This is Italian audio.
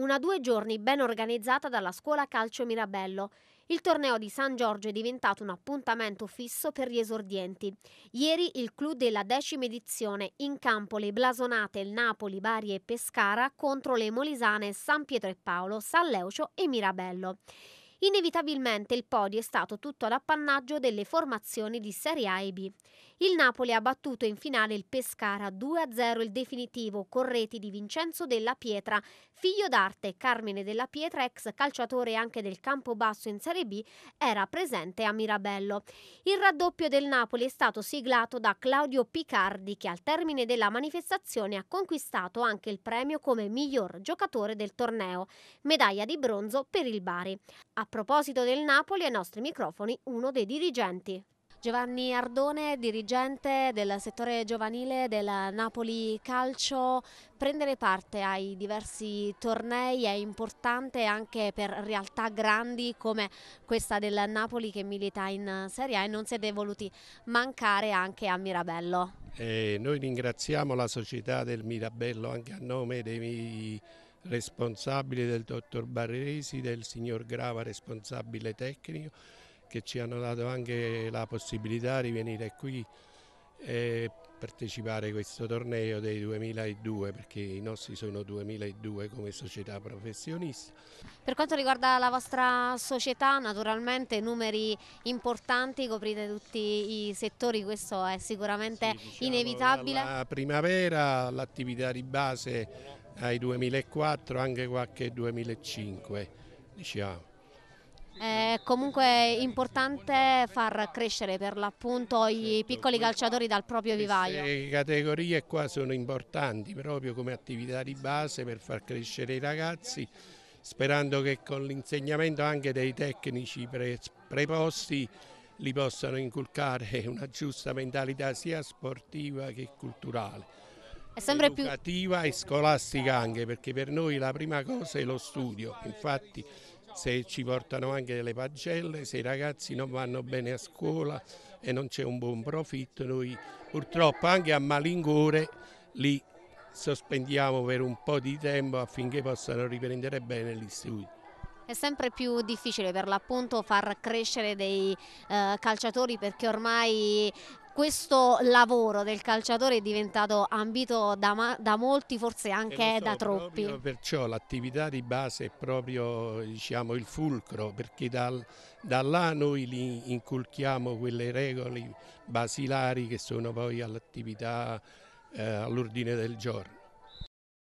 una due giorni ben organizzata dalla scuola calcio Mirabello. Il torneo di San Giorgio è diventato un appuntamento fisso per gli esordienti. Ieri il clou della decima edizione, in campo le blasonate il Napoli, Bari e Pescara contro le Molisane San Pietro e Paolo, San Leucio e Mirabello. Inevitabilmente il podio è stato tutto l'appannaggio delle formazioni di Serie A e B. Il Napoli ha battuto in finale il Pescara 2-0 il definitivo con reti di Vincenzo Della Pietra, figlio d'arte Carmine Della Pietra, ex calciatore anche del campo basso in Serie B, era presente a Mirabello. Il raddoppio del Napoli è stato siglato da Claudio Picardi che al termine della manifestazione ha conquistato anche il premio come miglior giocatore del torneo, medaglia di bronzo per il Bari. A proposito del Napoli, ai nostri microfoni uno dei dirigenti. Giovanni Ardone, dirigente del settore giovanile del Napoli Calcio, prendere parte ai diversi tornei è importante anche per realtà grandi come questa del Napoli che milita in Serie A e non siete voluti mancare anche a Mirabello. Eh, noi ringraziamo la società del Mirabello anche a nome dei miei responsabile del dottor Barresi, del signor Grava responsabile tecnico che ci hanno dato anche la possibilità di venire qui e partecipare a questo torneo dei 2002 perché i nostri sono 2002 come società professionista. Per quanto riguarda la vostra società naturalmente numeri importanti, coprite tutti i settori, questo è sicuramente sì, diciamo, inevitabile. La primavera l'attività di base ai 2004, anche qualche 2005 diciamo. È comunque importante far crescere per l'appunto i piccoli calciatori dal proprio vivaio. Le categorie qua sono importanti proprio come attività di base per far crescere i ragazzi sperando che con l'insegnamento anche dei tecnici pre preposti li possano inculcare una giusta mentalità sia sportiva che culturale è sempre più educativa e scolastica anche perché per noi la prima cosa è lo studio, infatti se ci portano anche delle pagelle, se i ragazzi non vanno bene a scuola e non c'è un buon profitto, noi purtroppo anche a malincuore li sospendiamo per un po' di tempo affinché possano riprendere bene l'istituto. È sempre più difficile per l'appunto far crescere dei eh, calciatori perché ormai questo lavoro del calciatore è diventato ambito da, da molti, forse eh, anche so, da troppi. Perciò l'attività di base è proprio diciamo, il fulcro, perché dal, da là noi li inculchiamo quelle regole basilari che sono poi all'attività, eh, all'ordine del giorno.